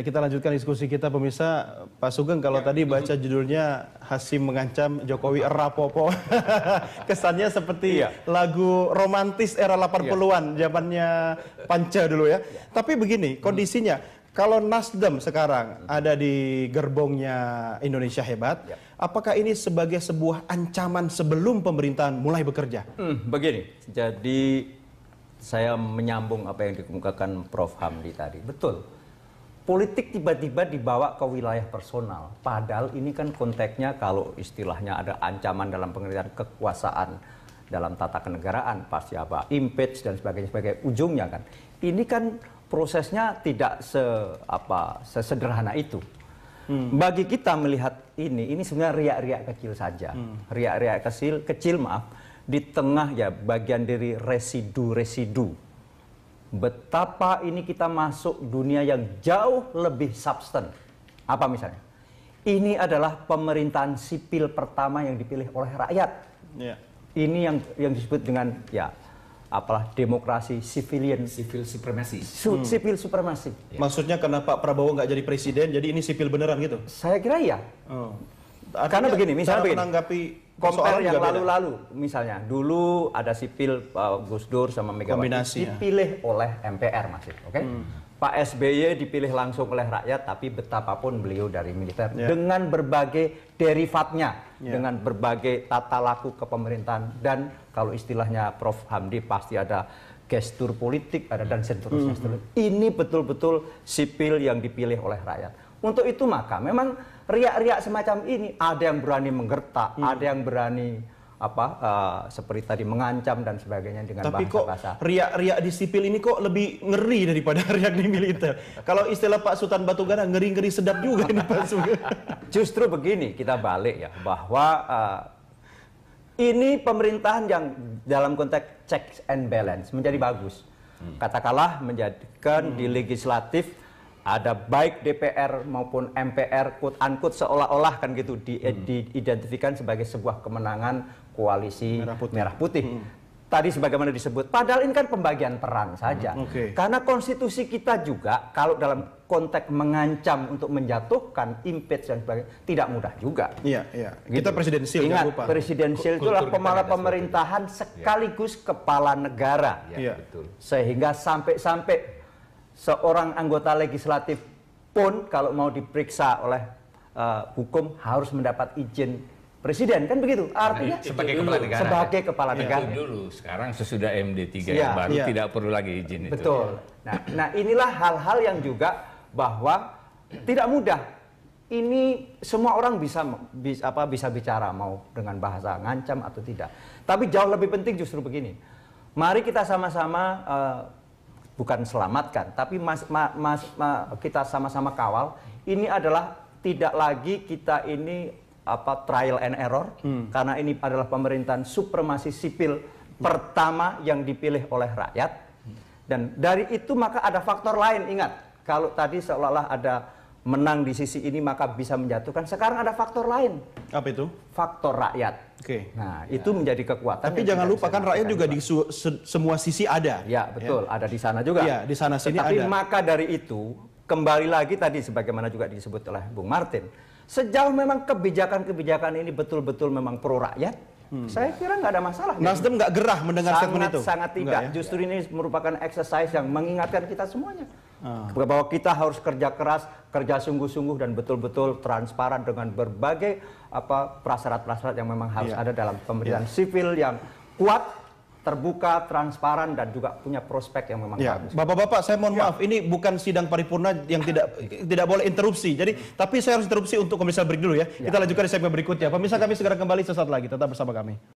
Ya, kita lanjutkan diskusi kita pemirsa. Pak Sugeng kalau ya. tadi baca judulnya Hasim mengancam Jokowi Rapopo. Kesannya seperti ya. lagu romantis era 80-an ya. zamannya Panca dulu ya. ya. Tapi begini, hmm. kondisinya kalau Nasdem sekarang hmm. ada di gerbongnya Indonesia hebat, ya. apakah ini sebagai sebuah ancaman sebelum pemerintahan mulai bekerja? Hmm, begini, jadi saya menyambung apa yang dikemukakan Prof Hamdi tadi. Betul politik tiba-tiba dibawa ke wilayah personal. Padahal ini kan konteksnya kalau istilahnya ada ancaman dalam pengertian kekuasaan dalam tata kenegaraan pasti apa impeach dan sebagainya sebagai ujungnya kan. Ini kan prosesnya tidak se apa sesederhana itu. Hmm. Bagi kita melihat ini, ini sebenarnya riak-riak kecil saja. Hmm. Riak-riak hmm. Riak -riak kecil, kecil maaf, di tengah ya bagian dari residu-residu betapa ini kita masuk dunia yang jauh lebih substan. Apa misalnya? Ini adalah pemerintahan sipil pertama yang dipilih oleh rakyat. Yeah. Ini yang yang disebut dengan ya apalah demokrasi civilian civil supremacy Su hmm. civil supremacy ya. maksudnya karena Pak Prabowo nggak jadi presiden jadi ini sipil beneran gitu saya kira iya oh. karena begini misalnya begini. menanggapi compare yang lalu-lalu misalnya dulu ada sipil uh, Gus Dur sama Megawati ya. dipilih oleh MPR masih oke okay? hmm. Pak SBY dipilih langsung oleh rakyat tapi betapapun beliau dari militer yeah. dengan berbagai derivatnya yeah. dengan berbagai tata laku kepemerintahan dan kalau istilahnya Prof Hamdi pasti ada gestur politik ada dan seterusnya, mm -hmm. ini betul-betul sipil yang dipilih oleh rakyat untuk itu maka memang riak-riak semacam ini ada yang berani menggertak, hmm. ada yang berani apa uh, seperti tadi mengancam dan sebagainya dengan Tapi bahasa bahasa. Tapi kok riak-riak di sipil ini kok lebih ngeri daripada riak di militer. Kalau istilah Pak Sultan Batugana ngeri-ngeri sedap juga ini Pak Sultan. Justru begini kita balik ya bahwa uh, ini pemerintahan yang dalam konteks checks and balance menjadi bagus. Hmm. Katakanlah menjadikan hmm. di legislatif ada baik DPR maupun MPR quote unquote seolah-olah kan gitu di, eh, hmm. diidentifikan sebagai sebuah kemenangan koalisi merah putih. Merah putih. Hmm. Tadi sebagaimana disebut, padahal ini kan pembagian peran saja. Hmm. Okay. Karena konstitusi kita juga kalau dalam konteks mengancam untuk menjatuhkan impeach dan sebagainya tidak mudah juga. Iya, iya. Gitu. Kita presidensial. Ingat, ya, presidensial itulah kepala pemerintahan sekaligus ya. kepala negara. Iya, ya. betul. Sehingga sampai-sampai seorang anggota legislatif pun kalau mau diperiksa oleh uh, hukum harus mendapat izin presiden kan begitu nah, artinya nah, sebagai kepala negara sebagai kepala iya, negara itu dulu sekarang sesudah MD3 ya, yang baru ya. tidak perlu lagi izin betul. itu betul nah nah inilah hal-hal yang juga bahwa tidak mudah ini semua orang bisa bisa apa bisa bicara mau dengan bahasa ngancam atau tidak tapi jauh lebih penting justru begini mari kita sama-sama uh, bukan selamatkan, tapi mas, ma, mas, ma, kita sama-sama kawal. Ini adalah tidak lagi kita ini apa trial and error hmm. karena ini adalah pemerintahan supremasi sipil hmm. pertama yang dipilih oleh rakyat. Hmm. Dan dari itu maka ada faktor lain ingat kalau tadi seolah-olah ada menang di sisi ini maka bisa menjatuhkan. Sekarang ada faktor lain. Apa itu? Faktor rakyat. Oke. Okay. Nah, ya. itu menjadi kekuatan. Tapi jangan lupa kan rakyat juga di se- semua sisi ada. Ya, ya. betul. Ya. Ada di sana juga. Ya, di sana sini Tetapi ada. Tapi maka dari itu, kembali lagi tadi sebagaimana juga disebut oleh Bung Martin, sejauh memang kebijakan-kebijakan ini betul-betul memang pro rakyat, Hmm. Saya kira nggak ada masalah. Nasdem nggak gerah mendengar sangat, statement itu. Sangat tidak. ya? Justru ya. ini merupakan exercise yang mengingatkan kita semuanya. Ah. Bahwa kita harus kerja keras, kerja sungguh-sungguh dan betul-betul transparan dengan berbagai apa prasyarat-prasyarat yang memang harus yeah. ada dalam pemerintahan yeah. sipil yang kuat, terbuka, transparan dan juga punya prospek yang memang ya. bagus. Bapak-bapak, saya mohon ya. maaf, ini bukan sidang paripurna yang tidak tidak boleh interupsi. Jadi, hmm. tapi saya harus interupsi untuk komisar break dulu ya. ya. Kita iya. lanjutkan di segmen berikutnya. Pemirsa ya. kami segera kembali sesaat lagi. Tetap bersama kami.